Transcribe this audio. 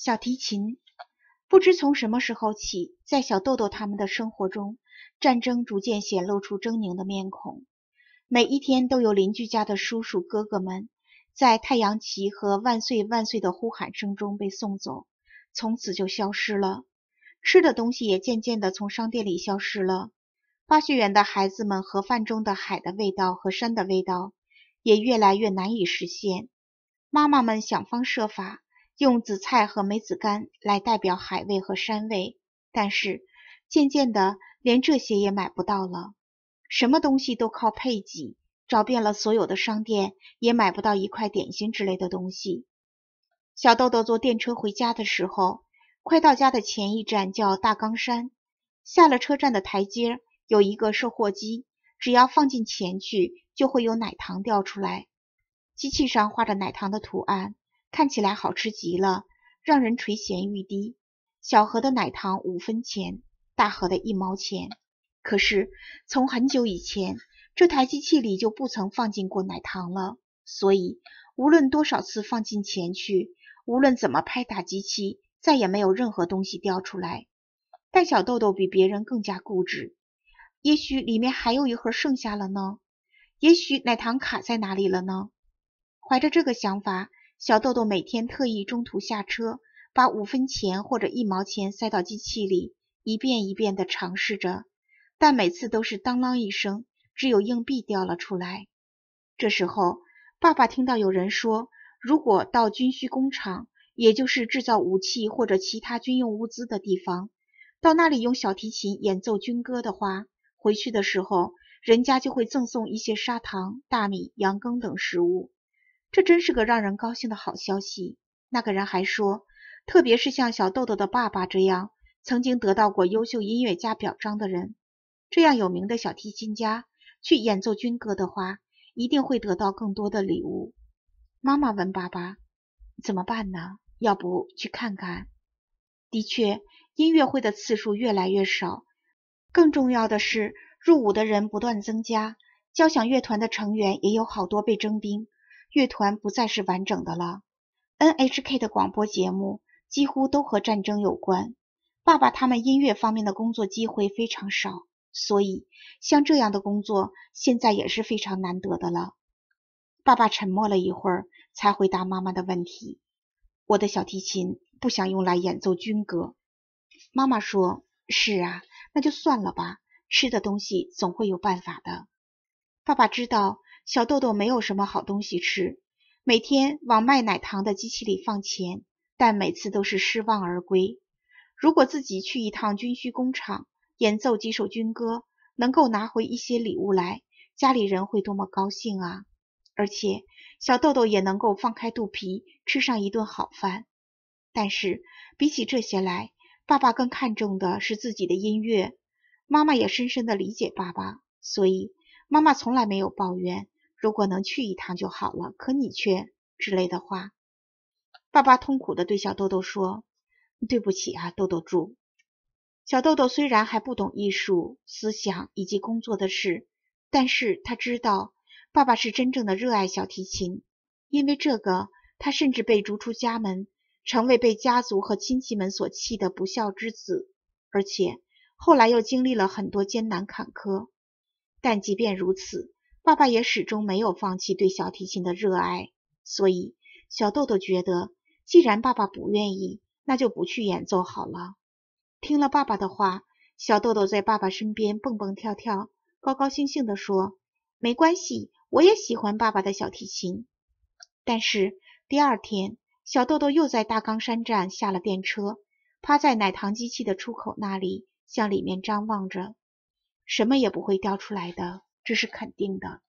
小提琴，不知从什么时候起，在小豆豆他们的生活中，战争逐渐显露出狰狞的面孔。每一天都有邻居家的叔叔哥哥们，在太阳旗和万岁万岁的呼喊声中被送走，从此就消失了。吃的东西也渐渐的从商店里消失了。巴学园的孩子们盒饭中的海的味道和山的味道也越来越难以实现。妈妈们想方设法。用紫菜和梅子干来代表海味和山味，但是渐渐的连这些也买不到了，什么东西都靠配给，找遍了所有的商店也买不到一块点心之类的东西。小豆豆坐电车回家的时候，快到家的前一站叫大冈山，下了车站的台阶有一个售货机，只要放进钱去就会有奶糖掉出来，机器上画着奶糖的图案。看起来好吃极了，让人垂涎欲滴。小盒的奶糖五分钱，大盒的一毛钱。可是从很久以前，这台机器里就不曾放进过奶糖了，所以无论多少次放进钱去，无论怎么拍打机器，再也没有任何东西掉出来。但小豆豆比别人更加固执，也许里面还有一盒剩下了呢？也许奶糖卡在哪里了呢？怀着这个想法。小豆豆每天特意中途下车，把五分钱或者一毛钱塞到机器里，一遍一遍地尝试着，但每次都是当啷一声，只有硬币掉了出来。这时候，爸爸听到有人说，如果到军需工厂，也就是制造武器或者其他军用物资的地方，到那里用小提琴演奏军歌的话，回去的时候人家就会赠送一些砂糖、大米、羊羹等食物。这真是个让人高兴的好消息。那个人还说，特别是像小豆豆的爸爸这样曾经得到过优秀音乐家表彰的人，这样有名的小提琴家去演奏军歌的话，一定会得到更多的礼物。妈妈问爸爸：“怎么办呢？要不去看看？”的确，音乐会的次数越来越少。更重要的是，入伍的人不断增加，交响乐团的成员也有好多被征兵。乐团不再是完整的了。N H K 的广播节目几乎都和战争有关。爸爸他们音乐方面的工作机会非常少，所以像这样的工作现在也是非常难得的了。爸爸沉默了一会儿，才回答妈妈的问题：“我的小提琴不想用来演奏军歌。”妈妈说：“是啊，那就算了吧。吃的东西总会有办法的。”爸爸知道。小豆豆没有什么好东西吃，每天往卖奶糖的机器里放钱，但每次都是失望而归。如果自己去一趟军需工厂，演奏几首军歌，能够拿回一些礼物来，家里人会多么高兴啊！而且小豆豆也能够放开肚皮吃上一顿好饭。但是比起这些来，爸爸更看重的是自己的音乐。妈妈也深深的理解爸爸，所以妈妈从来没有抱怨。如果能去一趟就好了，可你却之类的话，爸爸痛苦的对小豆豆说：“对不起啊，豆豆猪。”小豆豆虽然还不懂艺术、思想以及工作的事，但是他知道爸爸是真正的热爱小提琴，因为这个，他甚至被逐出家门，成为被家族和亲戚们所弃的不孝之子，而且后来又经历了很多艰难坎坷。但即便如此。爸爸也始终没有放弃对小提琴的热爱，所以小豆豆觉得，既然爸爸不愿意，那就不去演奏好了。听了爸爸的话，小豆豆在爸爸身边蹦蹦跳跳，高高兴兴地说：“没关系，我也喜欢爸爸的小提琴。”但是第二天，小豆豆又在大冈山站下了电车，趴在奶糖机器的出口那里，向里面张望着，什么也不会掉出来的。这是肯定的。